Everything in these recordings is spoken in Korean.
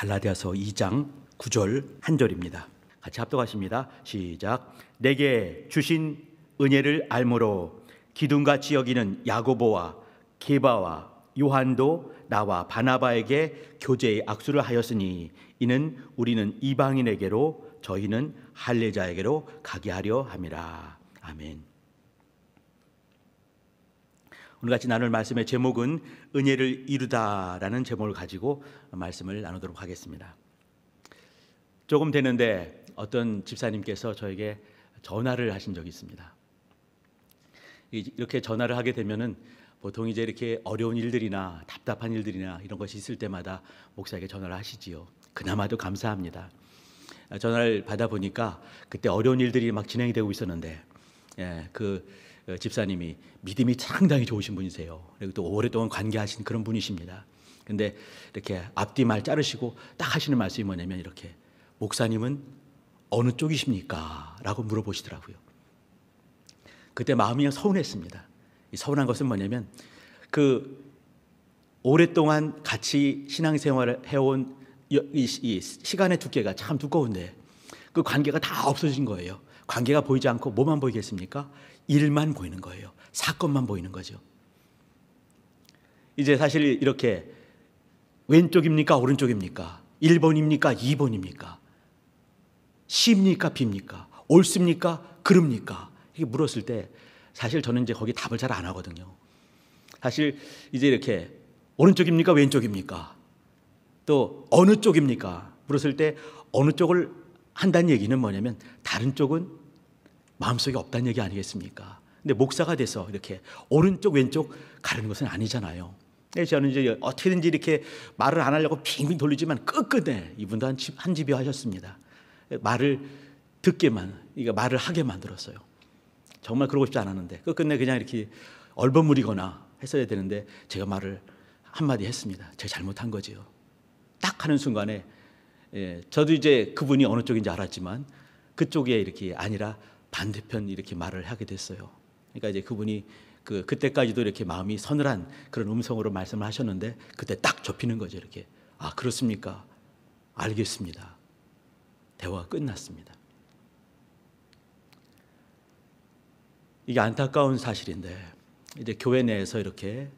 갈라디아서 2장 9절 한절입니다. 같이 합독하십니다. 시작. 내게 주신 은혜를 알므로 기둥같이 여기는 야고보와 게바와 요한도 나와 바나바에게 교제의 악수를 하였으니 이는 우리는 이방인에게로 저희는 할례자에게로 가게 하려 함이라. 아멘. 오늘 같이 나눌 말씀의 제목은 은혜를 이루다라는 제목을 가지고 말씀을 나누도록 하겠습니다. 조금 되는데 어떤 집사님께서 저에게 전화를 하신 적이 있습니다. 이렇게 전화를 하게 되면은 보통 이제 이렇게 어려운 일들이나 답답한 일들이나 이런 것이 있을 때마다 목사에게 전화를 하시지요. 그나마도 감사합니다. 전화를 받아 보니까 그때 어려운 일들이 막 진행이 되고 있었는데 예, 그 어, 집사님이 믿음이 상당히 좋으신 분이세요. 그리고 또 오랫동안 관계하신 그런 분이십니다. 근데 이렇게 앞뒤 말 자르시고 딱 하시는 말씀이 뭐냐면 이렇게 목사님은 어느 쪽이십니까? 라고 물어보시더라고요. 그때 마음이 서운했습니다. 서운한 것은 뭐냐면 그 오랫동안 같이 신앙생활을 해온 이 시간의 두께가 참 두꺼운데 그 관계가 다 없어진 거예요. 관계가 보이지 않고 뭐만 보이겠습니까? 일만 보이는 거예요. 사건만 보이는 거죠. 이제 사실 이렇게 왼쪽입니까? 오른쪽입니까? 1번입니까? 2번입니까? C입니까? B입니까? 옳습니까? 그릅니까? 이게 물었을 때 사실 저는 이제 거기 답을 잘 안 하거든요. 사실 이제 이렇게 오른쪽입니까? 왼쪽입니까? 또 어느 쪽입니까? 물었을 때 어느 쪽을 한다는 얘기는 뭐냐면 다른 쪽은 마음속에 없다는 얘기 아니겠습니까? 근데 목사가 돼서 이렇게 오른쪽 왼쪽 가르는 것은 아니잖아요. 네, 저는 이제 어떻게든지 이렇게 말을 안 하려고 빙빙 돌리지만 끝끝에 이분도 한, 집, 한 집이 하셨습니다. 말을 듣게만, 그러니까 말을 하게 만들었어요. 정말 그러고 싶지 않았는데 끝끝내 그냥 이렇게 얼버무리거나 했어야 되는데 제가 말을 한마디 했습니다. 제가 잘못한 거지요. 딱 하는 순간에 예, 저도 이제 그분이 어느 쪽인지 알았지만 그쪽에 이렇게 아니라 반대편 이렇게 말을 하게 됐어요. 그러니까 이제 그분이 그 그때까지도 이렇게 마음이 서늘한 그런 음성으로 말씀을 하셨는데 그때 딱 접히는 거죠 이렇게 아 그렇습니까 알겠습니다 대화가 끝났습니다 이게 안타까운 사실인데 이제 교회 내에서 이렇게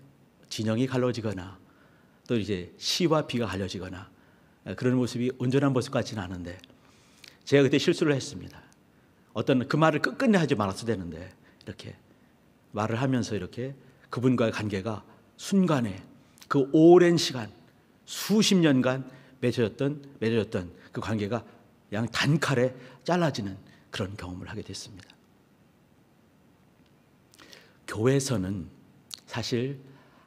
진영이 갈라지거나 또 이제 시와 비가 갈려지거나 그런 모습이 온전한 모습 같지는 않은데 제가 그때 실수를 했습니다 어떤 그 말을 끝끝내 하지 말았어야 되는데 이렇게 말을 하면서 이렇게 그분과의 관계가 순간에 그 오랜 시간 수십 년간 맺어졌던 맺어졌던 그 관계가 양 단칼에 잘라지는 그런 경험을 하게 됐습니다. 교회에서는 사실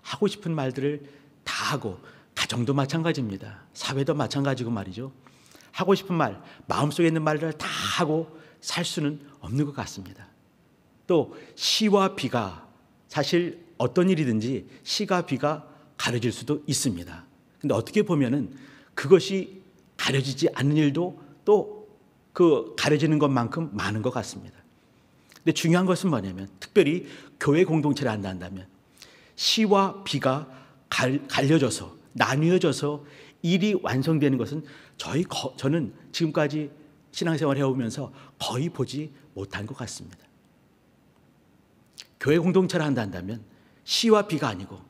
하고 싶은 말들을 다 하고 가정도 마찬가지입니다. 사회도 마찬가지고 말이죠. 하고 싶은 말, 마음속에 있는 말을 들다 하고 살 수는 없는 것 같습니다. 또 시와 비가 사실 어떤 일이든지 시가 비가 가려질 수도 있습니다. 근데 어떻게 보면은 그것이 가려지지 않는 일도 또 그 가려지는 것만큼 많은 것 같습니다. 근데 중요한 것은 뭐냐면 특별히 교회 공동체를 한다면 시와 비가 갈, 갈려져서 나뉘어져서 일이 완성되는 것은 저희 거, 저는 지금까지 신앙생활 해오면서 거의 보지 못한 것 같습니다. 교회 공동체를 한다 한다면 시와 비가 아니고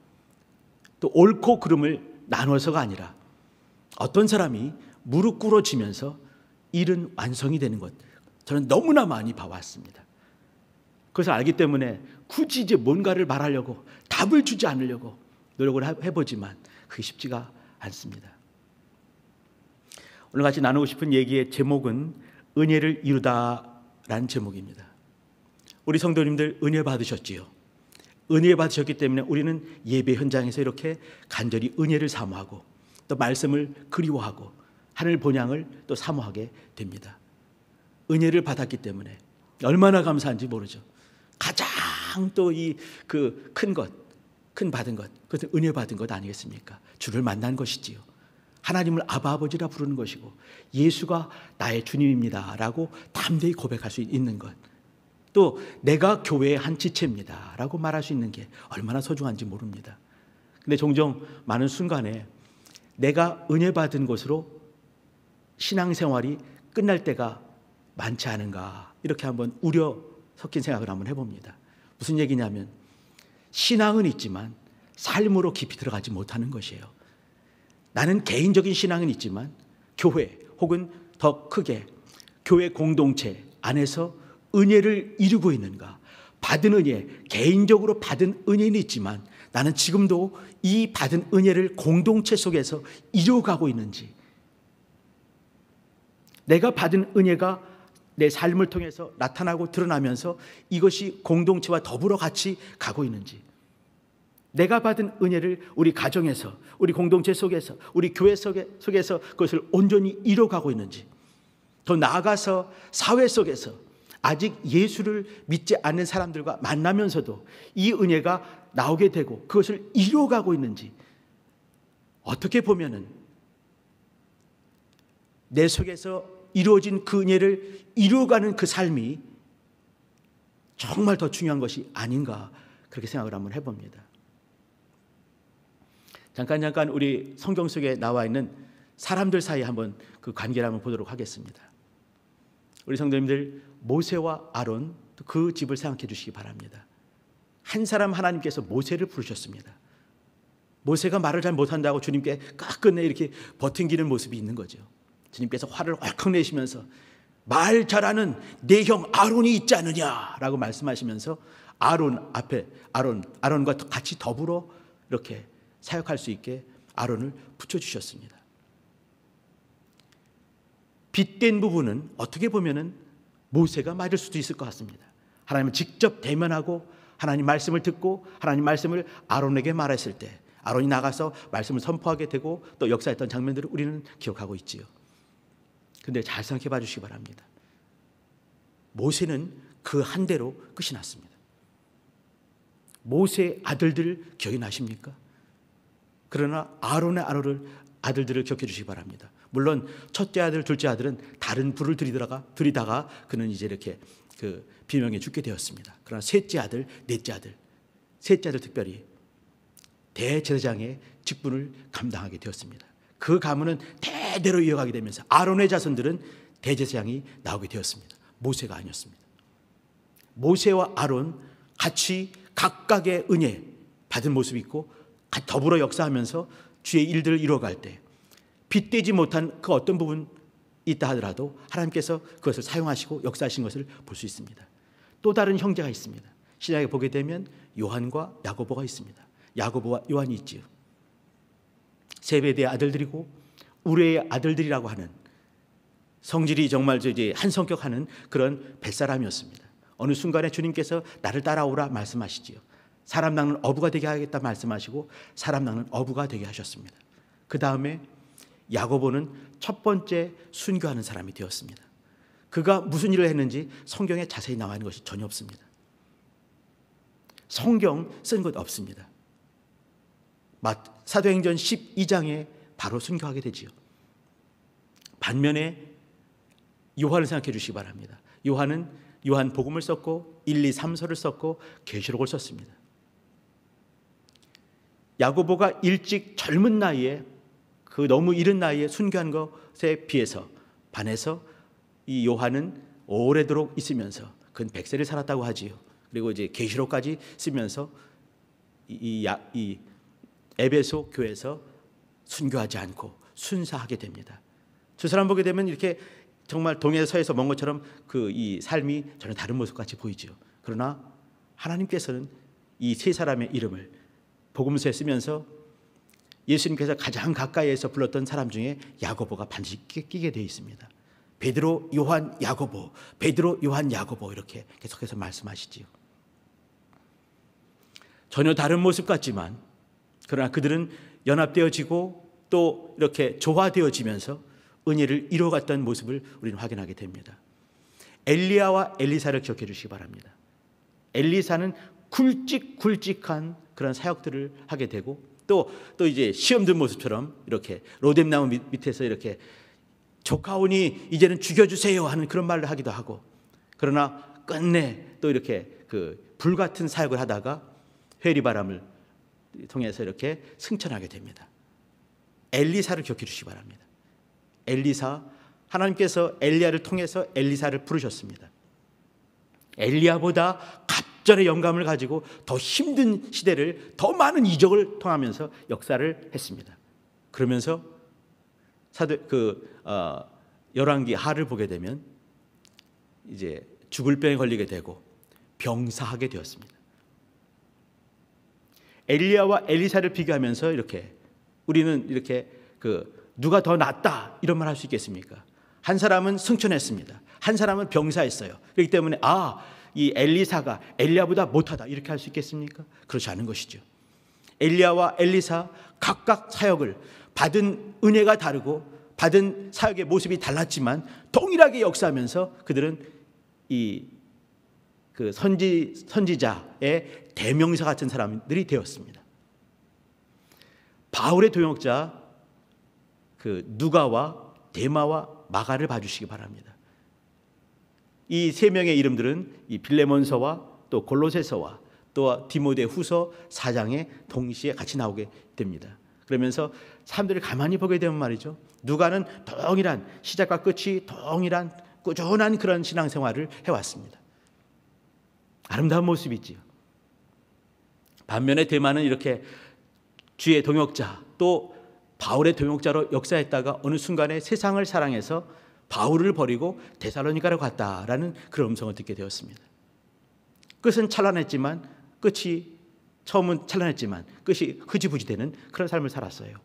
또 옳고 그름을 나눠서가 아니라 어떤 사람이 무릎 꿇어지면서 일은 완성이 되는 것 저는 너무나 많이 봐왔습니다. 그래서 알기 때문에 굳이 이제 뭔가를 말하려고 답을 주지 않으려고 노력을 해보지만 그게 쉽지가 않습니다. 오늘 같이 나누고 싶은 얘기의 제목은 은혜를 이루다라는 제목입니다. 우리 성도님들 은혜 받으셨지요? 은혜 받으셨기 때문에 우리는 예배 현장에서 이렇게 간절히 은혜를 사모하고 또 말씀을 그리워하고 하늘 본향을 또 사모하게 됩니다. 은혜를 받았기 때문에 얼마나 감사한지 모르죠. 가장 또 이 그 큰 것, 큰 받은 것, 그것은 은혜 받은 것 아니겠습니까? 주를 만난 것이지요. 하나님을 아바아버지라 부르는 것이고 예수가 나의 주님입니다. 라고 담대히 고백할 수 있는 것. 또 내가 교회의 한 지체입니다. 라고 말할 수 있는 게 얼마나 소중한지 모릅니다. 근데 종종 많은 순간에 내가 은혜 받은 것으로 신앙생활이 끝날 때가 많지 않은가 이렇게 한번 우려 섞인 생각을 한번 해봅니다. 무슨 얘기냐면 신앙은 있지만 삶으로 깊이 들어가지 못하는 것이에요. 나는 개인적인 신앙은 있지만 교회 혹은 더 크게 교회 공동체 안에서 은혜를 이루고 있는가? 받은 은혜, 개인적으로 받은 은혜는 있지만 나는 지금도 이 받은 은혜를 공동체 속에서 이루어가고 있는지 내가 받은 은혜가 내 삶을 통해서 나타나고 드러나면서 이것이 공동체와 더불어 같이 가고 있는지 내가 받은 은혜를 우리 가정에서, 우리 공동체 속에서, 우리 교회 속에, 속에서 그것을 온전히 이뤄가고 있는지, 더 나아가서 사회 속에서 아직 예수를 믿지 않는 사람들과 만나면서도 이 은혜가 나오게 되고 그것을 이뤄가고 있는지, 어떻게 보면은 내 속에서 이루어진 그 은혜를 이루어가는 그 삶이 정말 더 중요한 것이 아닌가 그렇게 생각을 한번 해봅니다. 잠깐 잠깐 우리 성경 속에 나와 있는 사람들 사이 한번 그 관계를 한 번 보도록 하겠습니다. 우리 성도님들 모세와 아론 그 집을 생각해 주시기 바랍니다. 한 사람 하나님께서 모세를 부르셨습니다. 모세가 말을 잘 못한다고 주님께 끝끝내 이렇게 버팅기는 모습이 있는 거죠. 주님께서 화를 왈칵 내시면서 말 잘하는 내 형 아론이 있지 않느냐라고 말씀하시면서 아론 앞에 아론 아론과 같이 더불어 이렇게 사역할 수 있게 아론을 붙여주셨습니다. 빛된 부분은 어떻게 보면은 모세가 맞을 수도 있을 것 같습니다. 하나님을 직접 대면하고 하나님 말씀을 듣고 하나님 말씀을 아론에게 말했을 때 아론이 나가서 말씀을 선포하게 되고 또 역사했던 장면들을 우리는 기억하고 있지요. 근데 잘 생각해 봐 주시기 바랍니다. 모세는 그 한 대로 끝이 났습니다. 모세 아들들 기억이 나십니까? 그러나 아론의 아론을 아들들을 겪억해 주시기 바랍니다. 물론 첫째 아들, 둘째 아들은 다른 불을 들이다가 들이다가 그는 이제 이렇게 그 비명에 죽게 되었습니다. 그러나 셋째 아들, 넷째 아들, 셋째 아들 특별히 대제사장의 직분을 감당하게 되었습니다. 그 가문은 대대로 이어가게 되면서 아론의 자손들은 대제사장이 나오게 되었습니다. 모세가 아니었습니다. 모세와 아론 같이 각각의 은혜 받은 모습이 있고 더불어 역사하면서 주의 일들을 이루어갈때 빗대지 못한 그 어떤 부분 있다 하더라도 하나님께서 그것을 사용하시고 역사하신 것을 볼 수 있습니다. 또 다른 형제가 있습니다. 신약에 보게 되면 요한과 야고보가 있습니다. 야고보와 요한이 있지요. 세베대의 아들들이고 우레의 아들들이라고 하는 성질이 정말 이제 한 성격하는 그런 뱃사람이었습니다. 어느 순간에 주님께서 나를 따라오라 말씀하시지요. 사람 낳는 어부가 되게 하겠다 말씀하시고 사람 낳는 어부가 되게 하셨습니다. 그 다음에 야고보는 첫 번째 순교하는 사람이 되었습니다. 그가 무슨 일을 했는지 성경에 자세히 나와 있는 것이 전혀 없습니다. 성경 쓴 것 없습니다. 사도행전 12장에 바로 순교하게 되지요. 반면에 요한을 생각해 주시기 바랍니다. 요한은 요한 복음을 썼고 1, 2, 3서를 썼고 계시록을 썼습니다. 야고보가 일찍 젊은 나이에 그 너무 이른 나이에 순교한 것에 비해서 반해서 이 요한은 오래도록 있으면서 근 100세를 살았다고 하지요. 그리고 이제 계시록까지 쓰면서 이, 이, 이 에베소 교에서 순교하지 않고 순사하게 됩니다. 두 사람 보게 되면 이렇게 정말 동에서 서에서 먼 것처럼 그 이 삶이 전혀 다른 모습 같이 보이죠. 그러나 하나님께서는 이 세 사람의 이름을 복음서에 쓰면서 예수님께서 가장 가까이에서 불렀던 사람 중에 야고보가 반드시 끼게 되어 있습니다. 베드로, 요한, 야고보, 베드로, 요한, 야고보 이렇게 계속해서 말씀하시지요. 전혀 다른 모습 같지만 그러나 그들은 연합되어지고 또 이렇게 조화되어지면서 은혜를 이뤄갔던 모습을 우리는 확인하게 됩니다. 엘리야와 엘리사를 기억해 주시기 바랍니다. 엘리사는 굵직굵직한 그런 사역들을 하게 되고 또, 또 이제 시험 든 모습처럼 이렇게 로뎀나무 밑에서 이렇게 조카오니 이제는 죽여주세요 하는 그런 말을 하기도 하고 그러나 끝내 또 이렇게 그 불같은 사역을 하다가 회리바람을 통해서 이렇게 승천하게 됩니다. 엘리사를 기억해 주시기 바랍니다. 엘리사 하나님께서 엘리아를 통해서 엘리사를 부르셨습니다. 엘리아보다값 작전의 영감을 가지고 더 힘든 시대를 더 많은 이적을 통하면서 역사를 했습니다. 그러면서 사도 그 어, 열왕기 하를 보게 되면 이제 죽을 병에 걸리게 되고 병사하게 되었습니다. 엘리야와 엘리사를 비교하면서 이렇게 우리는 이렇게 그 누가 더 낫다 이런 말 할 수 있겠습니까? 한 사람은 승천했습니다. 한 사람은 병사했어요. 그렇기 때문에 아이 엘리사가 엘리아보다 못하다 이렇게 할 수 있겠습니까? 그렇지 않은 것이죠. 엘리야와 엘리사 각각 사역을 받은 은혜가 다르고 받은 사역의 모습이 달랐지만 동일하게 역사하면서 그들은 이 그 선지 선지자의 대명사 같은 사람들이 되었습니다. 바울의 동역자 그 누가와 데마와 마가를 봐주시기 바랍니다. 이세 명의 이름들은 이 빌레몬서와 또 골로새서와 또 디모데후서 4장에 동시에 같이 나오게 됩니다. 그러면서 사람들을 가만히 보게 되면 말이죠. 누가는 동일한 시작과 끝이 동일한 꾸준한 그런 신앙생활을 해왔습니다. 아름다운 모습이지요. 반면에 대만은 이렇게 주의 동역자 또 바울의 동역자로 역사했다가 어느 순간에 세상을 사랑해서 바울을 버리고 대살로니가로 갔다라는 그런 음성을 듣게 되었습니다. 끝은 찬란했지만 끝이 처음은 찬란했지만 끝이 흐지부지 되는 그런 삶을 살았어요.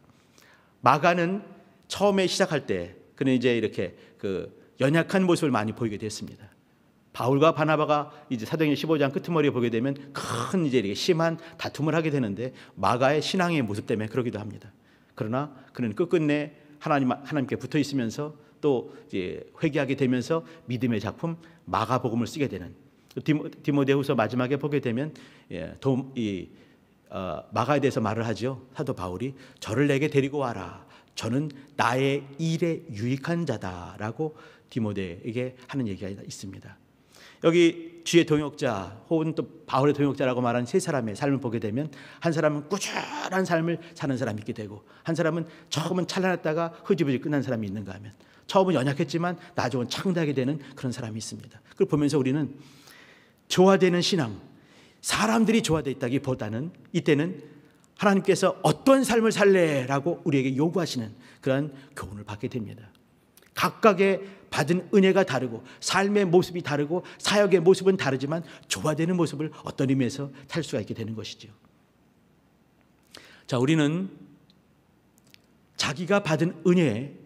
마가는 처음에 시작할 때 그는 이제 이렇게 그 연약한 모습을 많이 보이게 됐습니다. 바울과 바나바가 이제 사도행전 15장 끄머리에 보게 되면 큰 이제 이렇게 심한 다툼을 하게 되는데 마가의 신앙의 모습 때문에 그러기도 합니다. 그러나 그는 끝끝내 하나님 하나님께 붙어 있으면서 또 이제 회개하게 되면서 믿음의 작품 마가복음을 쓰게 되는 디모, 데후서 마지막에 보게 되면 예, 도, 이, 어, 마가에 대해서 말을 하죠. 사도 바울이 저를 내게 데리고 와라. 저는 나의 일에 유익한 자다라고 디모데에게 하는 얘기가 있습니다. 여기 주의 동역자 혹은 또 바울의 동역자라고 말하는 세 사람의 삶을 보게 되면 한 사람은 꾸준한 삶을 사는 사람이 있게 되고 한 사람은 조금은 찬란했다가 흐지부지 끝난 사람이 있는가 하면 처음은 연약했지만 나중은 창대하게 되는 그런 사람이 있습니다. 그걸 보면서 우리는 조화되는 신앙, 사람들이 조화되어 있다기보다는 이때는 하나님께서 어떤 삶을 살래라고 우리에게 요구하시는 그런 교훈을 받게 됩니다. 각각의 받은 은혜가 다르고 삶의 모습이 다르고 사역의 모습은 다르지만 조화되는 모습을 어떤 의미에서 탈 수가 있게 되는 것이죠. 자, 우리는 자기가 받은 은혜에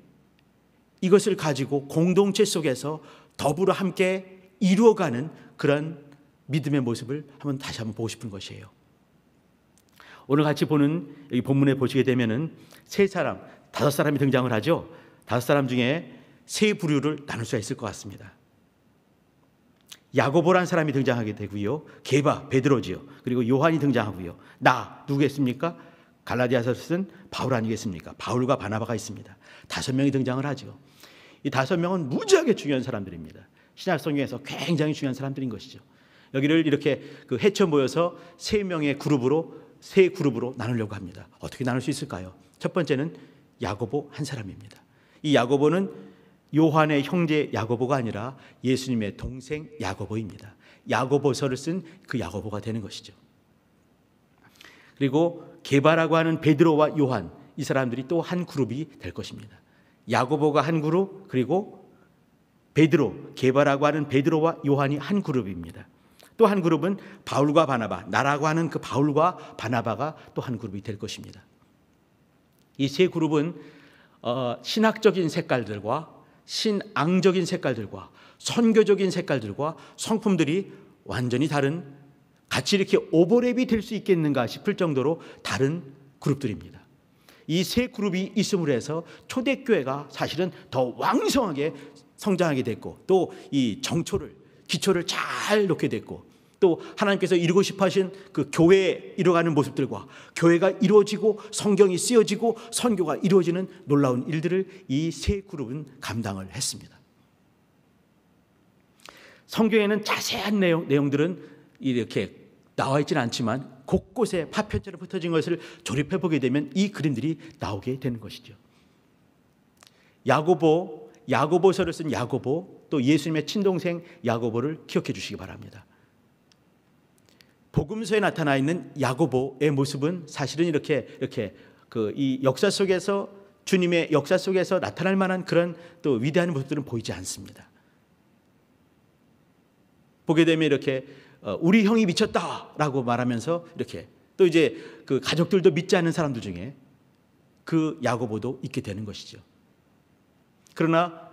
이것을 가지고 공동체 속에서 더불어 함께 이루어가는 그런 믿음의 모습을 한번 다시 한번 보고 싶은 것이에요. 오늘 같이 보는 여 본문에 보시게 되면은 세 사람, 다섯 사람이 등장을 하죠. 다섯 사람 중에 세 부류를 나눌 수 있을 것 같습니다. 야고보란 사람이 등장하게 되고요. 게바, 베드로지요. 그리고 요한이 등장하고요. 나 누구겠습니까? 갈라디아서 쓴 바울 아니겠습니까? 바울과 바나바가 있습니다. 다섯 명이 등장을 하죠. 이 다섯 명은 무지하게 중요한 사람들입니다. 신약 성경에서 굉장히 중요한 사람들인 것이죠. 여기를 이렇게 그 해쳐 모여서 세 명의 그룹으로 세 그룹으로 나누려고 합니다. 어떻게 나눌 수 있을까요? 첫 번째는 야고보 한 사람입니다. 이 야고보는 요한의 형제 야고보가 아니라 예수님의 동생 야고보입니다. 야고보서를 쓴 그 야고보가 되는 것이죠. 그리고 개바라고 하는 베드로와 요한 이 사람들이 또 한 그룹이 될 것입니다. 야고보가 한 그룹 그리고 베드로 개발하고 하는 베드로와 요한이 한 그룹입니다. 또 한 그룹은 바울과 바나바 나라고 하는 그 바울과 바나바가 또 한 그룹이 될 것입니다. 이 세 그룹은 어, 신학적인 색깔들과 신앙적인 색깔들과 선교적인 색깔들과 성품들이 완전히 다른 같이 이렇게 오버랩이 될 수 있겠는가 싶을 정도로 다른 그룹들입니다. 이세 그룹이 있음으로 해서 초대교회가 사실은 더 왕성하게 성장하게 됐고 또 이 정초를 기초를 잘 놓게 됐고 또 하나님께서 이루고 싶어 하신 그 교회 이루어가는 모습들과 교회가 이루어지고 성경이 쓰여지고 선교가 이루어지는 놀라운 일들을 이 세 그룹은 감당을 했습니다. 성경에는 자세한 내용, 내용들은 이렇게 나와 있지는 않지만 곳곳에 파편처럼 흩어진 것을 조립해 보게 되면 이 그림들이 나오게 되는 것이죠. 야고보, 야고보서를 쓴 야고보, 또 예수님의 친동생 야고보를 기억해 주시기 바랍니다. 복음서에 나타나 있는 야고보의 모습은 사실은 이렇게 이렇게 그 이 역사 속에서 주님의 역사 속에서 나타날 만한 그런 또 위대한 모습들은 보이지 않습니다. 보게 되면 이렇게 어, 우리 형이 미쳤다라고 말하면서 이렇게 또 이제 그 가족들도 믿지 않는 사람들 중에 그 야고보도 있게 되는 것이죠. 그러나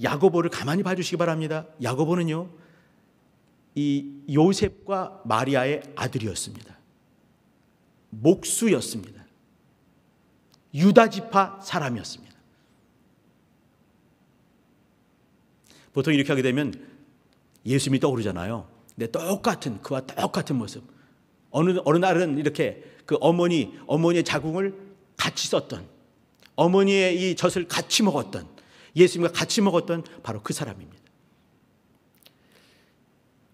야고보를 가만히 봐주시기 바랍니다. 야고보는요, 이 요셉과 마리아의 아들이었습니다. 목수였습니다. 유다지파 사람이었습니다. 보통 이렇게 하게 되면 예수님이 떠오르잖아요. 네, 똑같은 그와 똑같은 모습. 어느 어느 날은 이렇게 그 어머니 어머니의 자궁을 같이 썼던 어머니의 이 젖을 같이 먹었던 예수님과 같이 먹었던 바로 그 사람입니다.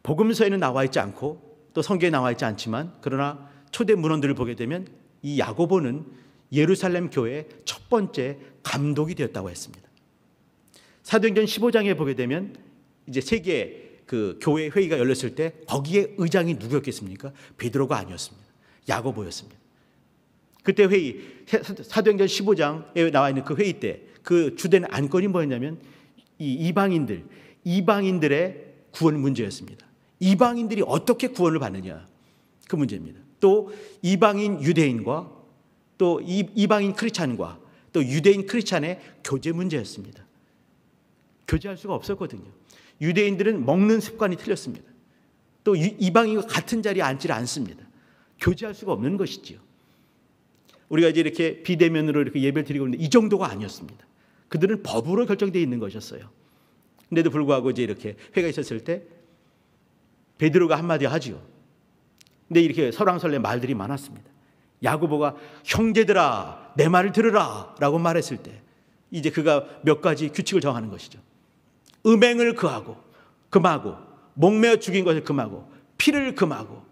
복음서에는 나와 있지 않고 또 성경에 나와 있지 않지만 그러나 초대 문헌들을 보게 되면 이 야고보는 예루살렘 교회의 첫 번째 감독이 되었다고 했습니다. 사도행전 15장에 보게 되면 이제 세계 그 교회 회의가 열렸을 때 거기에 의장이 누구였겠습니까? 베드로가 아니었습니다. 야고보였습니다. 그때 회의 사도행전 15장에 나와 있는 그 회의 때 그 주된 안건이 뭐였냐면 이 이방인들 이방인들의 구원 문제였습니다. 이방인들이 어떻게 구원을 받느냐 그 문제입니다. 또 이방인 유대인과 또 이, 방인 크리스찬과 또 유대인 크리스찬의 교제 문제였습니다. 교제할 수가 없었거든요. 유대인들은 먹는 습관이 틀렸습니다. 또 이방인과 같은 자리에 앉지를 않습니다. 교제할 수가 없는 것이지요. 우리가 이제 이렇게 비대면으로 이렇게 예배를 드리고 있는데 이 정도가 아니었습니다. 그들은 법으로 결정되어 있는 것이었어요. 근데도 불구하고 이제 이렇게 회가 있었을 때 베드로가 한마디 하지요. 근데 이렇게 설왕설래 말들이 많았습니다. 야구보가 형제들아 내 말을 들으라라고 말했을 때 이제 그가 몇 가지 규칙을 정하는 것이죠. 음행을 그하고 금하고 목매어 죽인 것을 금하고 피를 금하고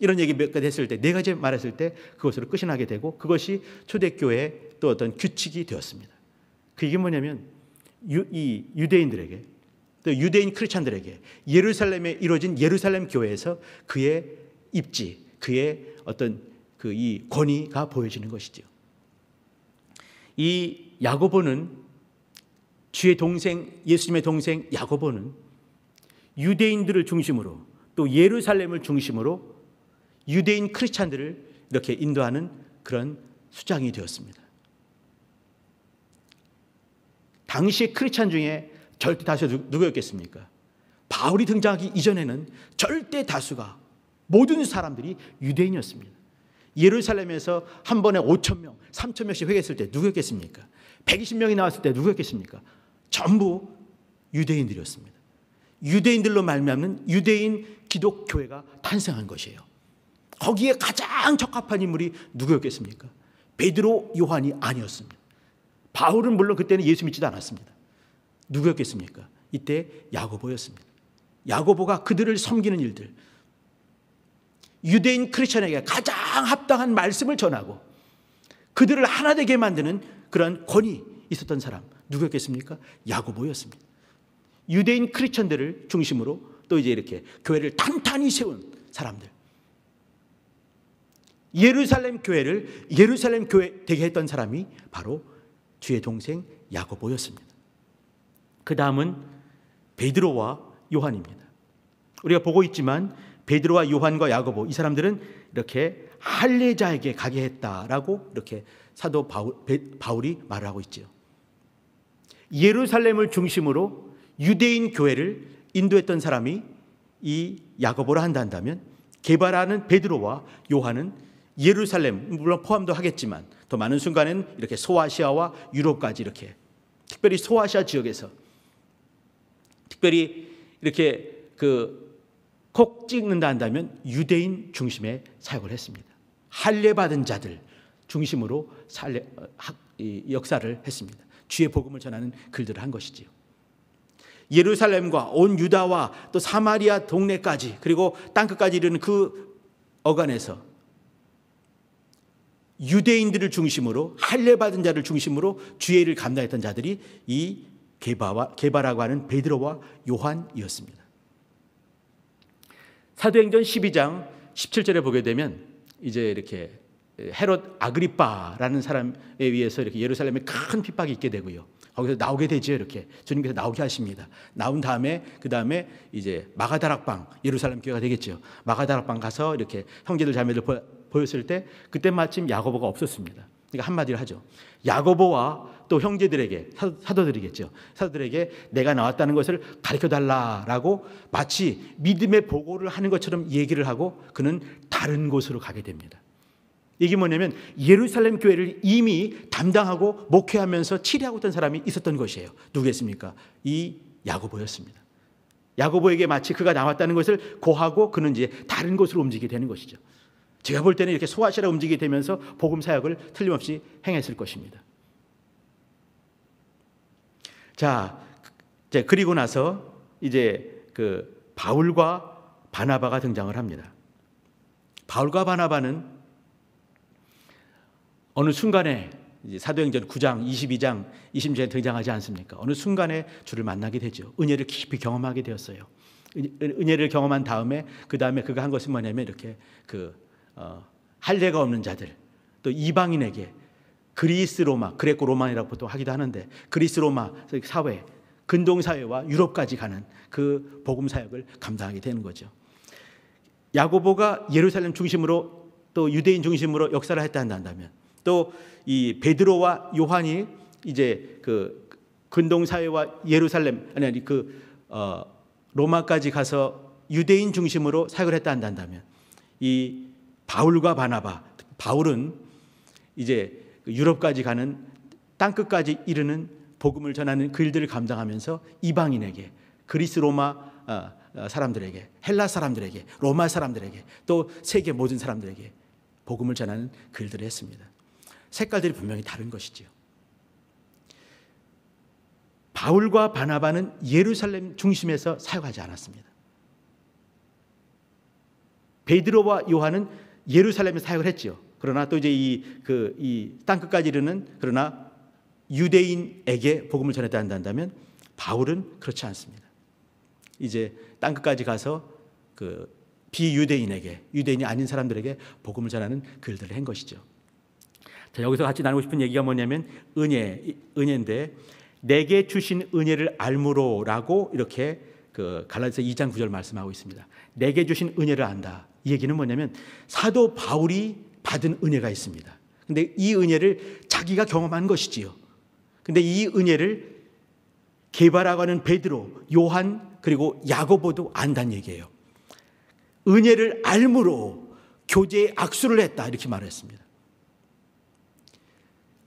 이런 얘기 몇 가지 했을 때네 가지 말했을 때 그것으로 끝이 나게 되고 그것이 초대교회의 또 어떤 규칙이 되었습니다. 그게 뭐냐면 유, 이 유대인들에게 또 유대인 크리스찬들에게 예루살렘에 이루어진 예루살렘 교회에서 그의 입지, 그의 어떤 그 이 권위가 보여지는 것이죠. 이 야고보는 주의 동생 예수님의 동생 야고보는 유대인들을 중심으로 또 예루살렘을 중심으로 유대인 크리스찬들을 이렇게 인도하는 그런 수장이 되었습니다. 당시의 크리스찬 중에 절대 다수 누구였겠습니까? 바울이 등장하기 이전에는 절대 다수가 모든 사람들이 유대인이었습니다. 예루살렘에서 한 번에 5천 명, 3천 명씩 회개했을 때 누구였겠습니까? 120명이 나왔을 때 누구였겠습니까? 전부 유대인들이었습니다. 유대인들로 말미암는 유대인 기독교회가 탄생한 것이에요. 거기에 가장 적합한 인물이 누구였겠습니까? 베드로 요한이 아니었습니다. 바울은 물론 그때는 예수 믿지도 않았습니다. 누구였겠습니까? 이때 야고보였습니다. 야고보가 그들을 섬기는 일들, 유대인 크리스천에게 가장 합당한 말씀을 전하고 그들을 하나 되게 만드는 그런 권위 있었던 사람, 누구였겠습니까? 야고보였습니다. 유대인 크리천들을 중심으로 또 이제 이렇게 교회를 탄탄히 세운 사람들. 예루살렘 교회를 예루살렘 교회 되게 했던 사람이 바로 주의 동생 야고보였습니다. 그 다음은 베드로와 요한입니다. 우리가 보고 있지만 베드로와 요한과 야고보 이 사람들은 이렇게 할례자에게 가게 했다라고 이렇게 사도 바울, 이 말을 하고 있지요. 예루살렘을 중심으로 유대인 교회를 인도했던 사람이 이 야고보라 한다 한다면 개발하는 베드로와 요한은 예루살렘 물론 포함도 하겠지만 더 많은 순간에는 이렇게 소아시아와 유럽까지 이렇게 특별히 소아시아 지역에서 특별히 이렇게 그 콕 찍는다 한다면 유대인 중심의 사역을 했습니다. 할례 받은 자들 중심으로 살례 어, 역사를 했습니다. 주의 복음을 전하는 글들을 한 것이지요. 예루살렘과 온 유다와 또 사마리아 동네까지 그리고 땅끝까지 이르는 그 어간에서 유대인들을 중심으로 할례받은 자를 중심으로 주의 를 감당했던 자들이 이 개바와, 개바라고 하는 베드로와 요한이었습니다. 사도행전 12장 17절에 보게 되면 이제 이렇게 헤롯 아그리빠라는 사람에 의해서 이렇게 예루살렘에 큰 핍박이 있게 되고요. 거기서 나오게 되죠. 이렇게 주님께서 나오게 하십니다. 나온 다음에 그 다음에 이제 마가다락방 예루살렘 교회가 되겠죠. 마가다락방 가서 이렇게 형제들 자매들 보였을 때 그때 마침 야고보가 없었습니다. 그러니까 한마디로 하죠. 야고보와 또 형제들에게 사도들이겠죠. 사도들에게 내가 나왔다는 것을 가르쳐 달라라고 마치 믿음의 보고를 하는 것처럼 얘기를 하고 그는 다른 곳으로 가게 됩니다. 이게 뭐냐면 예루살렘 교회를 이미 담당하고 목회하면서 치리하고 있던 사람이 있었던 것이에요. 누구겠습니까? 이 야고보였습니다. 야고보에게 마치 그가 나왔다는 것을 고하고 그는 이제 다른 곳으로 움직이게 되는 것이죠. 제가 볼 때는 이렇게 소아시라 움직이게 되면서 복음 사역을 틀림없이 행했을 것입니다. 자, 이제 그리고 나서 이제 그 바울과 바나바가 등장을 합니다. 바울과 바나바는 어느 순간에 사도행전 9장, 22장, 20절에 등장하지 않습니까? 어느 순간에 주를 만나게 되죠. 은혜를 깊이 경험하게 되었어요. 은혜를 경험한 다음에 그 다음에 그가 한 것은 뭐냐면 이렇게 그 어, 할례가 없는 자들 또 이방인에게 그리스 로마 그레코 로마이라고 보통 하기도 하는데 그리스 로마 그 사회 근동 사회와 유럽까지 가는 그 복음 사역을 감당하게 되는 거죠. 야고보가 예루살렘 중심으로 또 유대인 중심으로 역사를 했다 한다면 또이 베드로와 요한이 이제 그 근동 사회와 예루살렘 아니 아니 그 어, 로마까지 가서 유대인 중심으로 사역을 했다 한다면 이 바울과 바나바 바울은 이제 그 유럽까지 가는 땅 끝까지 이르는 복음을 전하는 그 일들을 감당하면서 이방인에게 그리스 로마 어, 어, 사람들에게 헬라 사람들에게 로마 사람들에게 또 세계 모든 사람들에게 복음을 전하는 글들을 그 했습니다. 색깔들이 분명히 다른 것이지요. 바울과 바나바는 예루살렘 중심에서 사역하지 않았습니다. 베드로와 요한은 예루살렘에 사역을 했지요. 그러나 또 이제 이그이 땅끝까지 이르는 그러나 유대인에게 복음을 전했다 한다면 바울은 그렇지 않습니다. 이제 땅끝까지 가서 그 비유대인에게 유대인이 아닌 사람들에게 복음을 전하는 글들을한 것이죠. 자, 여기서 같이 나누고 싶은 얘기가 뭐냐면 은혜, 은혜인데 내게 주신 은혜를 알므로라고 이렇게 그 갈라디아서 2장 9절 말씀하고 있습니다. 내게 주신 은혜를 안다. 이 얘기는 뭐냐면 사도 바울이 받은 은혜가 있습니다. 근데 이 은혜를 자기가 경험한 것이지요. 근데 이 은혜를 개발하고 하는 베드로, 요한 그리고 야고보도 안다는 얘기예요. 은혜를 알므로 교제에 악수를 했다 이렇게 말했습니다.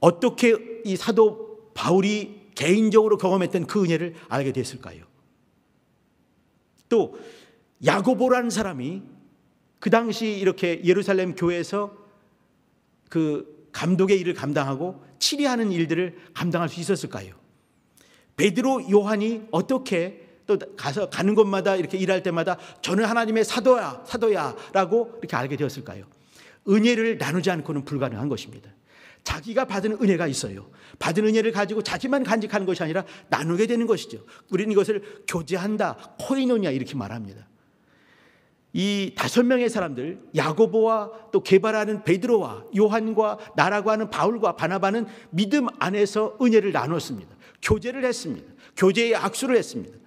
어떻게 이 사도 바울이 개인적으로 경험했던 그 은혜를 알게 됐을까요? 또 야고보라는 사람이 그 당시 이렇게 예루살렘 교회에서 그 감독의 일을 감당하고 치리하는 일들을 감당할 수 있었을까요? 베드로 요한이 어떻게 또 가서 가는 곳마다 이렇게 일할 때마다 저는 하나님의 사도야 사도야라고 이렇게 알게 되었을까요? 은혜를 나누지 않고는 불가능한 것입니다. 자기가 받은 은혜가 있어요. 받은 은혜를 가지고 자기만 간직하는 것이 아니라 나누게 되는 것이죠. 우리는 이것을 교제한다, 코이노냐 이렇게 말합니다. 이 다섯 명의 사람들 야고보와 또 개발하는 베드로와 요한과 나라고 하는 바울과 바나바는 믿음 안에서 은혜를 나눴습니다. 교제를 했습니다. 교제의 악수를 했습니다.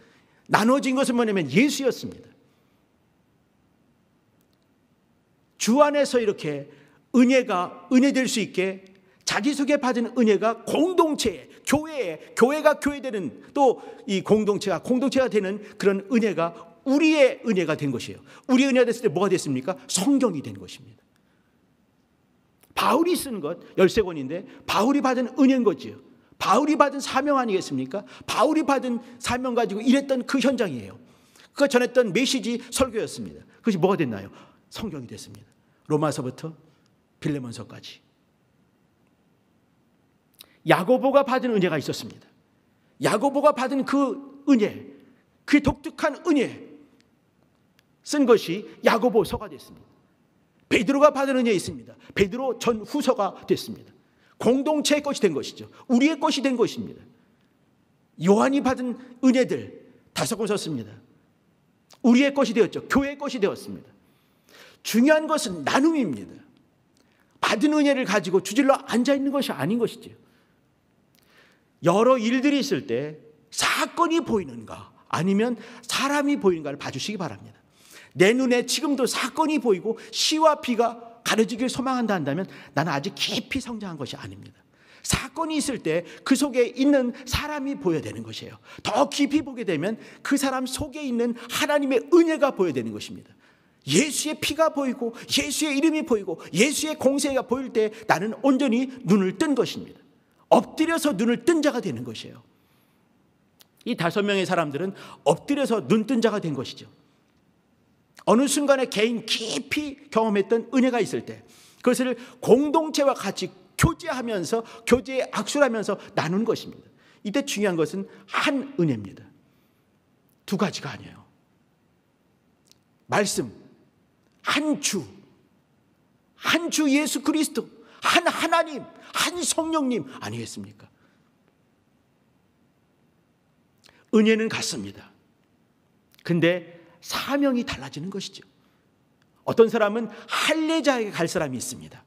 나눠진 것은 뭐냐면 예수였습니다. 주 안에서 이렇게 은혜가 은혜 될수 있게 자기소개 받은 은혜가 공동체에, 교회에, 교회가 교회되는 또 이 공동체가 공동체가 되는 그런 은혜가 우리의 은혜가 된 것이에요. 우리 은혜가 됐을 때 뭐가 됐습니까? 성경이 된 것입니다. 바울이 쓴 것, 1 3권인데 바울이 받은 은혜인 거지요. 바울이 받은 사명 아니겠습니까? 바울이 받은 사명 가지고 일했던 그 현장이에요. 그 전했던 메시지 설교였습니다. 그것이 뭐가 됐나요? 성경이 됐습니다. 로마서부터 빌레몬서까지. 야고보가 받은 은혜가 있었습니다. 야고보가 받은 그 은혜, 그 독특한 은혜 쓴 것이 야고보서가 됐습니다. 베드로가 받은 은혜 있습니다. 베드로 전 후서가 됐습니다. 공동체의 것이 된 것이죠. 우리의 것이 된 것입니다. 요한이 받은 은혜들 다섯 권 썼습니다. 우리의 것이 되었죠. 교회의 것이 되었습니다. 중요한 것은 나눔입니다. 받은 은혜를 가지고 주질러 앉아 있는 것이 아닌 것이지요. 여러 일들이 있을 때 사건이 보이는가 아니면 사람이 보이는가를 봐주시기 바랍니다. 내 눈에 지금도 사건이 보이고 시와 피가 가려지길 소망한다 한다면 나는 아직 깊이 성장한 것이 아닙니다. 사건이 있을 때 그 속에 있는 사람이 보여야 되는 것이에요. 더 깊이 보게 되면 그 사람 속에 있는 하나님의 은혜가 보여야 되는 것입니다. 예수의 피가 보이고 예수의 이름이 보이고 예수의 공세가 보일 때 나는 온전히 눈을 뜬 것입니다. 엎드려서 눈을 뜬 자가 되는 것이에요. 이 다섯 명의 사람들은 엎드려서 눈 뜬 자가 된 것이죠. 어느 순간에 개인 깊이 경험했던 은혜가 있을 때 그것을 공동체와 같이 교제하면서 교제의 악수하면서 나눈 것입니다. 이때 중요한 것은 한 은혜입니다. 두 가지가 아니에요. 말씀, 한 주, 한 주 예수 그리스도, 한 하나님, 한 성령님 아니겠습니까? 은혜는 같습니다. 근데 사명이 달라지는 것이죠. 어떤 사람은 할례자에게 갈 사람이 있습니다.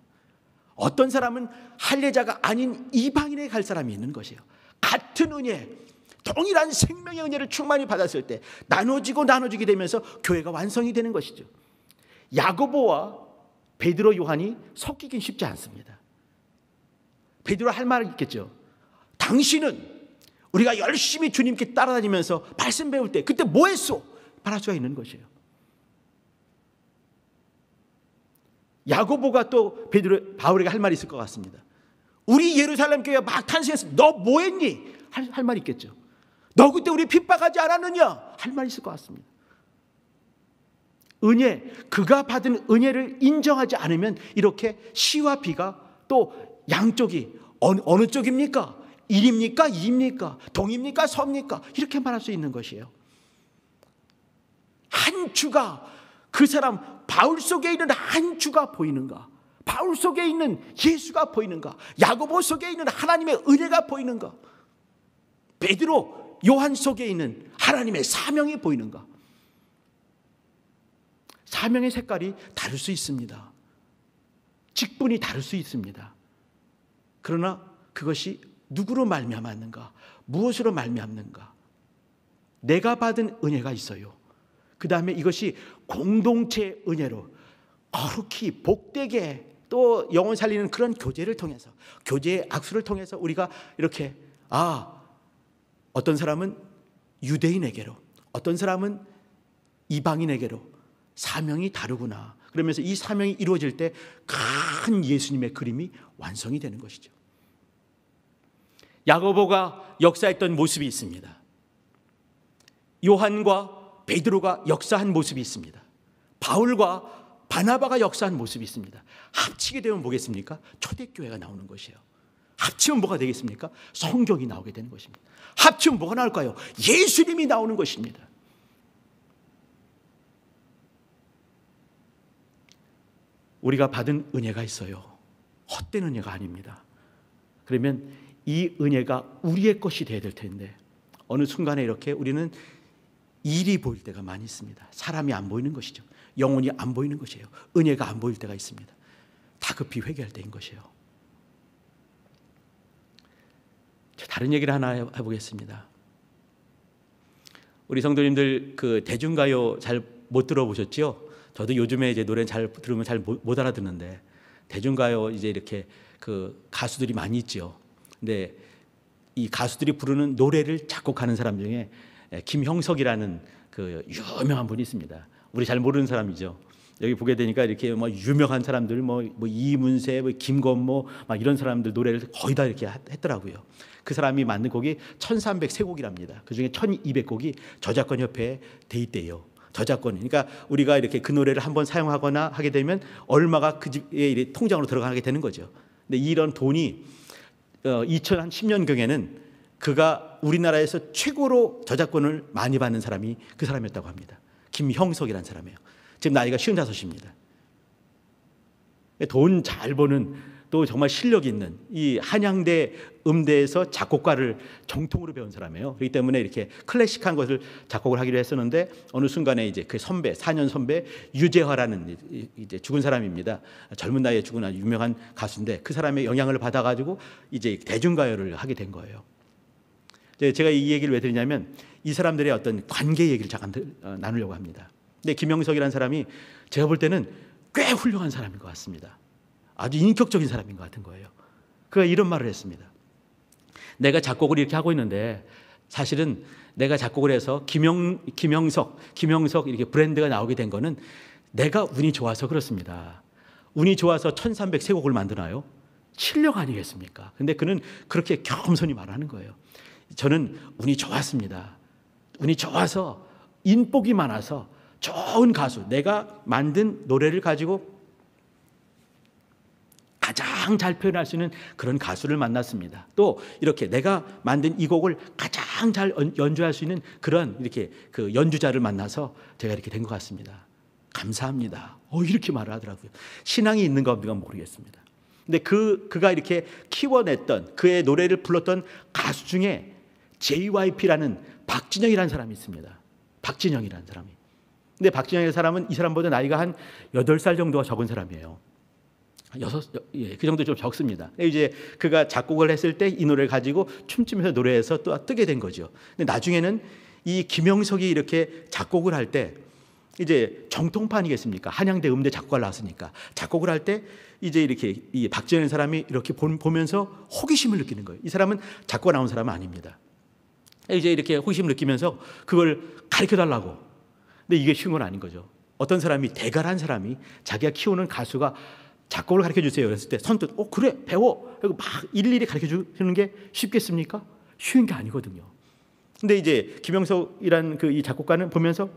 어떤 사람은 할례자가 아닌 이방인에게 갈 사람이 있는 것이에요. 같은 은혜, 동일한 생명의 은혜를 충만히 받았을 때 나눠지고 나눠지게 되면서 교회가 완성이 되는 것이죠. 야고보와 베드로 요한이 섞이긴 쉽지 않습니다. 베드로 할 말이 있겠죠. 당신은 우리가 열심히 주님께 따라다니면서 말씀 배울 때 그때 뭐 했소? 말할 수가 있는 것이에요. 야고보가 또 베드로 바울에게 할 말이 있을 것 같습니다. 우리 예루살렘 교회 막 탄생해서 너뭐 했니? 할, 할 말이 있겠죠. 너 그때 우리 핍박하지 않았느냐? 할 말이 있을 것 같습니다. 은혜, 그가 받은 은혜를 인정하지 않으면 이렇게 시와 비가 또 양쪽이 어느, 어느 쪽입니까? 일입니까? 이입니까? 동입니까? 섭니까 이렇게 말할 수 있는 것이에요. 한 주가 그 사람 바울 속에 있는 한 주가 보이는가? 바울 속에 있는 예수가 보이는가? 야고보 속에 있는 하나님의 은혜가 보이는가? 베드로 요한 속에 있는 하나님의 사명이 보이는가? 사명의 색깔이 다를 수 있습니다. 직분이 다를 수 있습니다. 그러나 그것이 누구로 말미암았는가? 무엇으로 말미암는가? 내가 받은 은혜가 있어요. 그 다음에 이것이 공동체 은혜로 거룩히 복되게 또 영혼 살리는 그런 교제를 통해서 교제의 악수를 통해서 우리가 이렇게 아 어떤 사람은 유대인에게로 어떤 사람은 이방인에게로 사명이 다르구나. 그러면서 이 사명이 이루어질 때 큰 예수님의 그림이 완성이 되는 것이죠. 야고보가 역사했던 모습이 있습니다. 요한과 베드로가 역사한 모습이 있습니다. 바울과 바나바가 역사한 모습이 있습니다. 합치게 되면 뭐겠습니까? 초대교회가 나오는 것이에요. 합치면 뭐가 되겠습니까? 성경이 나오게 되는 것입니다. 합치면 뭐가 나올까요? 예수님이 나오는 것입니다. 우리가 받은 은혜가 있어요. 헛된 은혜가 아닙니다. 그러면 이 은혜가 우리의 것이 되어야 될 텐데 어느 순간에 이렇게 우리는 일이 보일 때가 많이 있습니다. 사람이 안 보이는 것이죠. 영혼이 안 보이는 것이에요. 은혜가 안 보일 때가 있습니다. 다급히 회개할 때인 것이에요. 다른 얘기를 하나 해보겠습니다. 우리 성도님들 그 대중가요 잘 못 들어보셨죠? 저도 요즘에 이제 노래 잘 들으면 잘 못 알아듣는데 대중가요 이제 이렇게 그 가수들이 많이 있죠. 근데 네, 이 가수들이 부르는 노래를 작곡하는 사람 중에 김형석이라는 그 유명한 분이 있습니다. 우리 잘 모르는 사람이죠. 여기 보게 되니까 이렇게 뭐 유명한 사람들 뭐, 뭐 이문세, 뭐 김건모 막 이런 사람들 노래를 거의 다 이렇게 했더라고요. 그 사람이 만든 곡이 1303곡이랍니다. 그중에 1200곡이 저작권 협회에 돼 있대요. 저작권. 그러니까 우리가 이렇게 그 노래를 한번 사용하거나 하게 되면 얼마가 그 집에 통장으로 들어가게 되는 거죠. 근데 이런 돈이 2010년경에는 어, 그가 우리나라에서 최고로 저작권을 많이 받는 사람이 그 사람이었다고 합니다. 김형석이라는 사람이에요. 지금 나이가 55입니다. 돈 잘 버는 또 정말 실력 있는 이 한양대 음대에서 작곡가를 정통으로 배운 사람이에요. 그렇기 때문에 이렇게 클래식한 것을 작곡을 하기로 했었는데 어느 순간에 이제 그 선배, 4년 선배 유재화라는 이제 죽은 사람입니다. 젊은 나이에 죽은 아주 유명한 가수인데 그 사람의 영향을 받아가지고 이제 대중가요를 하게 된 거예요. 제가 이 얘기를 왜 드리냐면 이 사람들의 어떤 관계 얘기를 잠깐 어, 나누려고 합니다. 근데 김영석이라는 사람이 제가 볼 때는 꽤 훌륭한 사람인 것 같습니다. 아주 인격적인 사람인 것 같은 거예요. 그가 이런 말을 했습니다. 내가 작곡을 이렇게 하고 있는데 사실은 내가 작곡을 해서 김영, 김영석, 김영석 이렇게 브랜드가 나오게 된 거는 내가 운이 좋아서 그렇습니다. 운이 좋아서 1303곡을 만드나요? 실력 아니겠습니까? 근데 그는 그렇게 겸손히 말하는 거예요. 저는 운이 좋았습니다. 운이 좋아서 인복이 많아서 좋은 가수, 내가 만든 노래를 가지고 가장 잘 표현할 수 있는 그런 가수를 만났습니다. 또 이렇게 내가 만든 이 곡을 가장 잘 연주할 수 있는 그런 이렇게 그 연주자를 만나서 제가 이렇게 된 것 같습니다. 감사합니다. 어, 이렇게 말을 하더라고요. 신앙이 있는가 가 모르겠습니다. 근데 그, 그가 이렇게 키워냈던 그의 노래를 불렀던 가수 중에 JYP라는 박진영이라는 사람이 있습니다. 박진영이라는 사람이. 근데 박진영이라는 사람은 이 사람보다 나이가 한 8살 정도가 적은 사람이에요. 여섯 예, 그 정도 좀 적습니다. 이제 그가 작곡을 했을 때 이 노래를 가지고 춤추면서 노래해서 또 뜨게 된 거죠. 근데 나중에는 이 김영석이 이렇게 작곡을 할 때 이제 정통파 아겠습니까 한양대 음대 작곡을 나왔으니까 작곡을 할 때 이제 이렇게 이 박지현 사람이 이렇게 보면서 호기심을 느끼는 거예요. 이 사람은 작곡 나온 사람은 아닙니다. 이제 이렇게 호기심을 느끼면서 그걸 가르쳐 달라고. 근데 이게 쉬운 건 아닌 거죠. 어떤 사람이 대가란 사람이 자기가 키우는 가수가 작곡을 가르쳐 주세요. 그랬을 때 선뜻, 어, 그래, 배워. 그리고 막 일일이 가르쳐 주는 게 쉽겠습니까? 쉬운 게 아니거든요. 근데 이제 김영석이란 그 이 작곡가는 보면서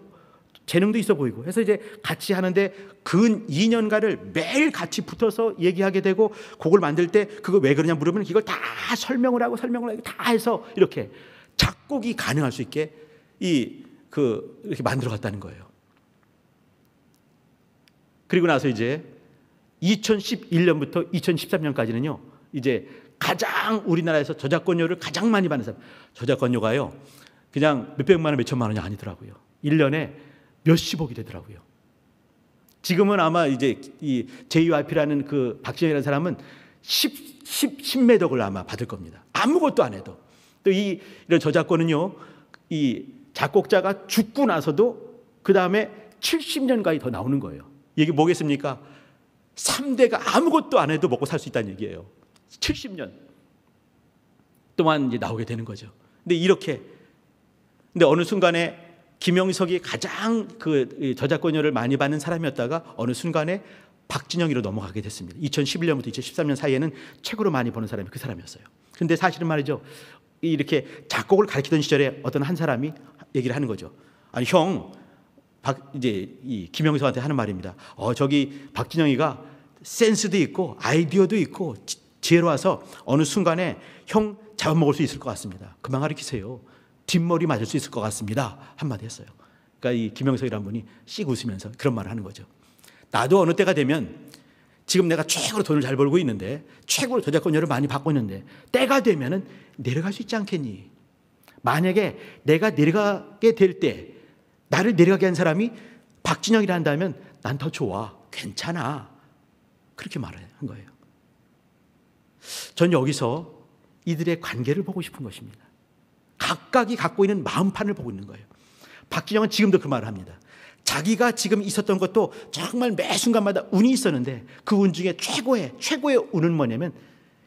재능도 있어 보이고 해서 이제 같이 하는데 근 2년간을 매일 같이 붙어서 얘기하게 되고 곡을 만들 때 그거 왜 그러냐 물으면 이걸 다 설명을 하고 설명을 하고 다 해서 이렇게 작곡이 가능할 수 있게 이 그 이렇게 만들어 갔다는 거예요. 그리고 나서 이제 2011년부터 2013년까지는요. 이제 가장 우리나라에서 저작권료를 가장 많이 받는 사람. 저작권료가요. 그냥 몇백만 원, 몇천만 원이 아니더라고요. 1년에 몇십억이 되더라고요. 지금은 아마 이제 이 JYP라는 그 박지현이라는 사람은 10, 10, 10매덕을 아마 받을 겁니다. 아무것도 안 해도. 또 이, 이런 저작권은요, 이 작곡자가 죽고 나서도 그 다음에 70년가이 더 나오는 거예요. 이게 뭐겠습니까? 3대가 아무것도 안 해도 먹고 살 수 있다는 얘기예요. 70년 동안 이제 나오게 되는 거죠. 근데 이렇게 근데 어느 순간에 김영석이 가장 그 저작권료를 많이 받는 사람이었다가 어느 순간에 박진영이로 넘어가게 됐습니다. 2011년부터 2013년 사이에는 책으로 많이 버는 사람이 그 사람이었어요. 근데 사실은 말이죠. 이렇게 작곡을 가르치던 시절에 어떤 한 사람이 얘기를 하는 거죠. 아니 형 박, 이제 이 김영수한테 하는 말입니다. 어, 저기 박진영이가 센스도 있고 아이디어도 있고 지혜로워서 어느 순간에 형 잡아먹을 수 있을 것 같습니다. 그만 가르치세요. 뒷머리 맞을 수 있을 것 같습니다. 한마디 했어요. 그러니까 이김영석이라 분이 씩 웃으면서 그런 말을 하는 거죠. 나도 어느 때가 되면 지금 내가 최고로 돈을 잘 벌고 있는데 최고로 저작권료를 많이 받고 있는데 때가 되면은 내려갈 수 있지 않겠니? 만약에 내가 내려가게 될때 나를 내려가게 한 사람이 박진영이라 한다면 난 더 좋아. 괜찮아. 그렇게 말한 거예요. 전 여기서 이들의 관계를 보고 싶은 것입니다. 각각이 갖고 있는 마음판을 보고 있는 거예요. 박진영은 지금도 그 말을 합니다. 자기가 지금 있었던 것도 정말 매 순간마다 운이 있었는데 그 운 중에 최고의 최고의 운은 뭐냐면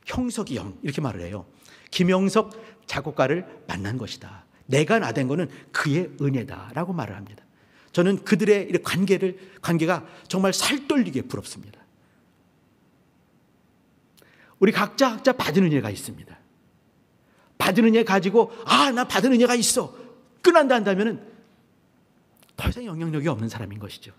형석이 형 이렇게 말을 해요. 김영석 작곡가를 만난 것이다. 내가 나 된 거는 그의 은혜다라고 말을 합니다. 저는 그들의 관계를 관계가 정말 살떨리게 부럽습니다. 우리 각자 각자 받은 은혜가 있습니다. 받은 은혜 가지고 아 나 받은 은혜가 있어 끝난다 한다면더 이상 영향력이 없는 사람인 것이죠.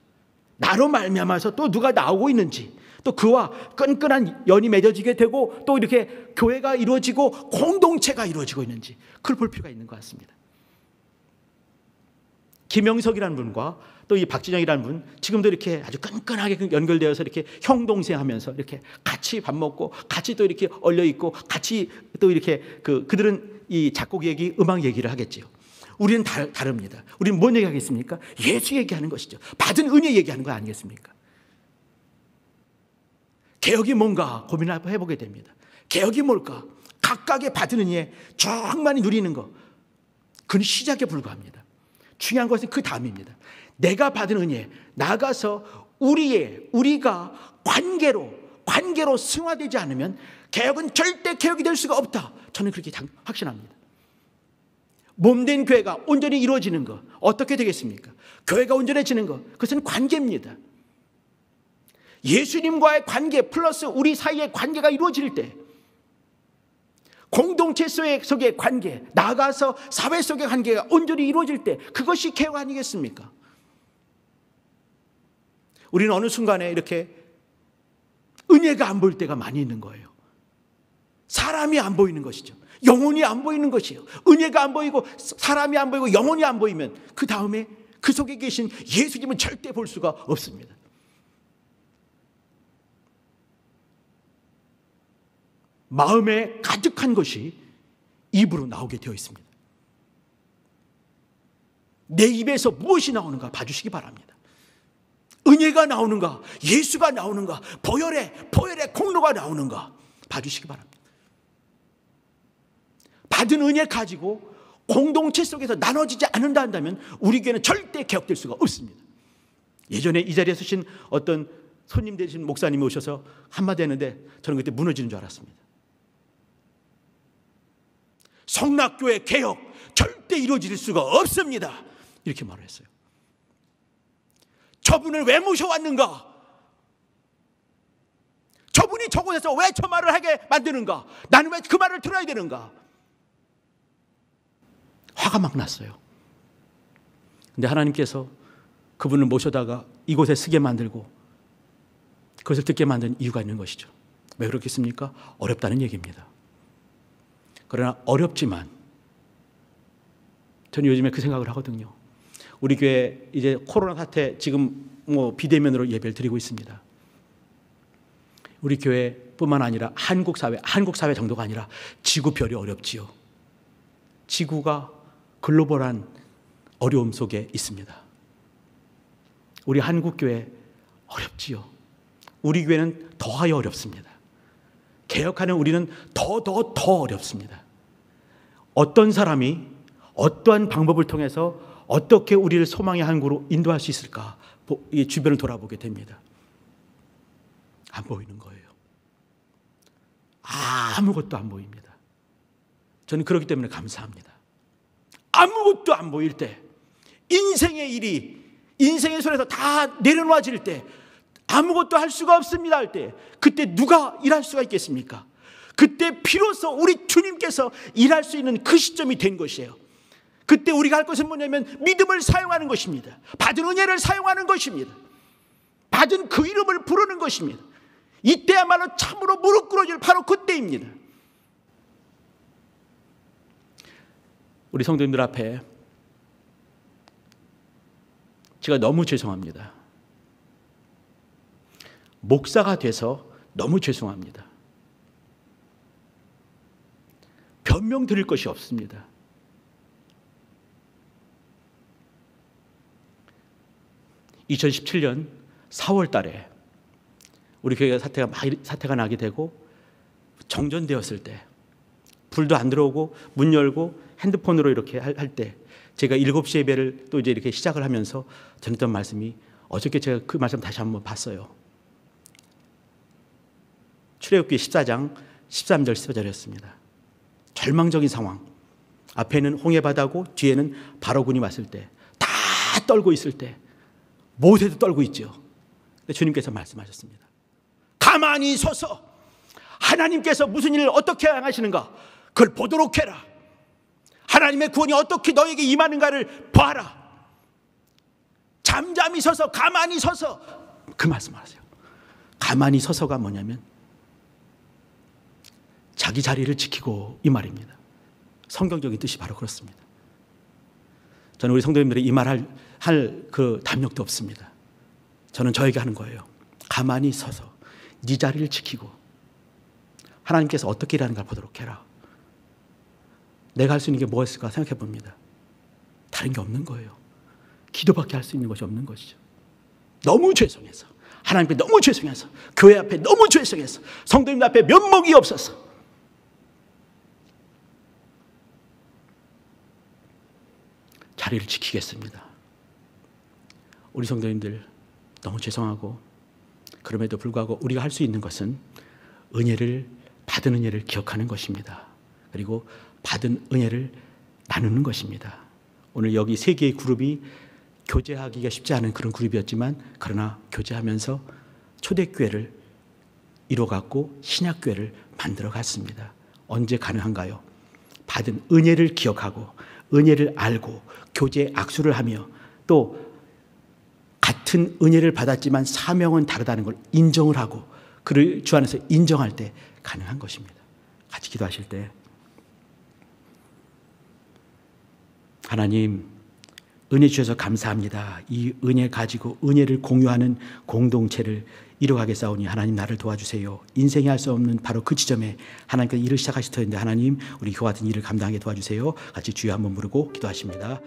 나로 말미암아서 또 누가 나오고 있는지 또 그와 끈끈한 연이 맺어지게 되고 또 이렇게 교회가 이루어지고 공동체가 이루어지고 있는지 그걸 볼 필요가 있는 것 같습니다. 김영석이라는 분과 또 이 박진영이라는 분 지금도 이렇게 아주 끈끈하게 그 연결되어서 이렇게 형동생 하면서 이렇게 같이 밥 먹고 같이 또 이렇게 얼려 있고 같이 또 이렇게 그 그들은 이 작곡 얘기 음악 얘기를 하겠지요. 우리는 다, 다릅니다. 우리는 뭔 얘기하겠습니까? 예수 얘기하는 것이죠. 받은 은혜 얘기하는 거 아니겠습니까? 개혁이 뭔가 고민을 해보게 됩니다. 개혁이 뭘까? 각각의 받은 은혜 정말 누리는 거. 그건 시작에 불과합니다. 중요한 것은 그 다음입니다. 내가 받은 은혜, 나가서 우리의, 우리가 관계로, 관계로 승화되지 않으면 개혁은 절대 개혁이 될 수가 없다. 저는 그렇게 확신합니다. 몸된 교회가 온전히 이루어지는 것, 어떻게 되겠습니까? 교회가 온전해지는 것, 그것은 관계입니다. 예수님과의 관계 플러스 우리 사이의 관계가 이루어질 때 공동체 속의 관계, 나가서 사회 속의 관계가 온전히 이루어질 때 그것이 개혁 아니겠습니까? 우리는 어느 순간에 이렇게 은혜가 안 보일 때가 많이 있는 거예요. 사람이 안 보이는 것이죠. 영혼이 안 보이는 것이에요. 은혜가 안 보이고 사람이 안 보이고 영혼이 안 보이면 그 다음에 그 속에 계신 예수님은 절대 볼 수가 없습니다. 마음에 가득한 것이 입으로 나오게 되어 있습니다. 내 입에서 무엇이 나오는가 봐주시기 바랍니다. 은혜가 나오는가, 예수가 나오는가, 보혈의, 보혈의 공로가 나오는가 봐주시기 바랍니다. 받은 은혜 가지고 공동체 속에서 나눠지지 않는다 한다면 우리 교회는 절대 개혁될 수가 없습니다. 예전에 이 자리에 서신 어떤 손님 되신 목사님이 오셔서 한마디 했는데 저는 그때 무너지는 줄 알았습니다. 성낙교의 개혁 절대 이루어질 수가 없습니다. 이렇게 말을 했어요. 저분을 왜 모셔왔는가? 저분이 저곳에서 왜 저 말을 하게 만드는가? 나는 왜 그 말을 들어야 되는가? 화가 막 났어요. 근데 하나님께서 그분을 모셔다가 이곳에 쓰게 만들고 그것을 듣게 만든 이유가 있는 것이죠. 왜 그렇겠습니까? 어렵다는 얘기입니다. 그러나 어렵지만 저는 요즘에 그 생각을 하거든요. 우리 교회 이제 코로나 사태 지금 뭐 비대면으로 예배를 드리고 있습니다. 우리 교회뿐만 아니라 한국 사회, 한국 사회 정도가 아니라 지구별이 어렵지요. 지구가 글로벌한 어려움 속에 있습니다. 우리 한국 교회 어렵지요. 우리 교회는 더하여 어렵습니다. 개혁하는 우리는 더 더, 더 어렵습니다. 어떤 사람이 어떠한 방법을 통해서 어떻게 우리를 소망의 항구로 인도할 수 있을까? 이 주변을 돌아보게 됩니다. 안 보이는 거예요. 아무것도 안 보입니다. 저는 그렇기 때문에 감사합니다. 아무것도 안 보일 때, 인생의 일이 인생의 손에서 다 내려놓아질 때, 아무것도 할 수가 없습니다 할 때 그때 누가 일할 수가 있겠습니까? 그때 비로소 우리 주님께서 일할 수 있는 그 시점이 된 것이에요. 그때 우리가 할 것은 뭐냐면 믿음을 사용하는 것입니다. 받은 은혜를 사용하는 것입니다. 받은 그 이름을 부르는 것입니다. 이때야말로 참으로 무릎 꿇어질 바로 그때입니다. 우리 성도님들 앞에 제가 너무 죄송합니다. 목사가 돼서 너무 죄송합니다. 변명 드릴 것이 없습니다. (2017년 4월) 달에 우리 교회가 사태가 사태가 나게 되고 정전되었을 때 불도 안 들어오고 문 열고 핸드폰으로 이렇게 할 때 제가 7시 예배를 또 이제 이렇게 시작을 하면서 전했던 말씀이 어저께 제가 그 말씀 다시 한번 봤어요. 출애굽기 14장 13절 14절이었습니다. 절망적인 상황. 앞에는 홍해바다고 뒤에는 바로군이 왔을 때 다 떨고 있을 때 모세도 떨고 있죠. 주님께서 말씀하셨습니다. 가만히 서서 하나님께서 무슨 일을 어떻게 행하시는가 그걸 보도록 해라. 하나님의 구원이 어떻게 너에게 임하는가를 봐라. 잠잠히 서서 가만히 서서 그 말씀하세요. 가만히 서서가 뭐냐면 자기 자리를 지키고 이 말입니다. 성경적인 뜻이 바로 그렇습니다. 저는 우리 성도님들이 이 말할 할 그 담력도 없습니다. 저는 저에게 하는 거예요. 가만히 서서 네 자리를 지키고 하나님께서 어떻게 일하는 걸 보도록 해라. 내가 할 수 있는 게 뭐였을까 생각해 봅니다. 다른 게 없는 거예요. 기도밖에 할 수 있는 것이 없는 것이죠. 너무 죄송해서 하나님께 너무 죄송해서 교회 앞에 너무 죄송해서 성도님 앞에 면목이 없어서 자리를 지키겠습니다. 우리 성도님들 너무 죄송하고 그럼에도 불구하고 우리가 할 수 있는 것은 은혜를 받은 은혜를 기억하는 것입니다. 그리고 받은 은혜를 나누는 것입니다. 오늘 여기 세 개의 그룹이 교제하기가 쉽지 않은 그런 그룹이었지만 그러나 교제하면서 초대교회를 이뤄갔고 신약교회를 만들어 갔습니다. 언제 가능한가요? 받은 은혜를 기억하고 은혜를 알고 교제 악수를 하며 또 같은 은혜를 받았지만 사명은 다르다는 걸 인정을 하고 그를 주 안에서 인정할 때 가능한 것입니다. 같이 기도하실 때 하나님 은혜 주셔서 감사합니다. 이 은혜 가지고 은혜를 공유하는 공동체를 이루하게싸우니 하나님 나를 도와주세요. 인생이 할 수 없는 바로 그 지점에 하나님께서 일을 시작하셨는데 하나님 우리 교 같은 일을 감당하게 도와주세요. 같이 주여 한번 부르고 기도하십니다.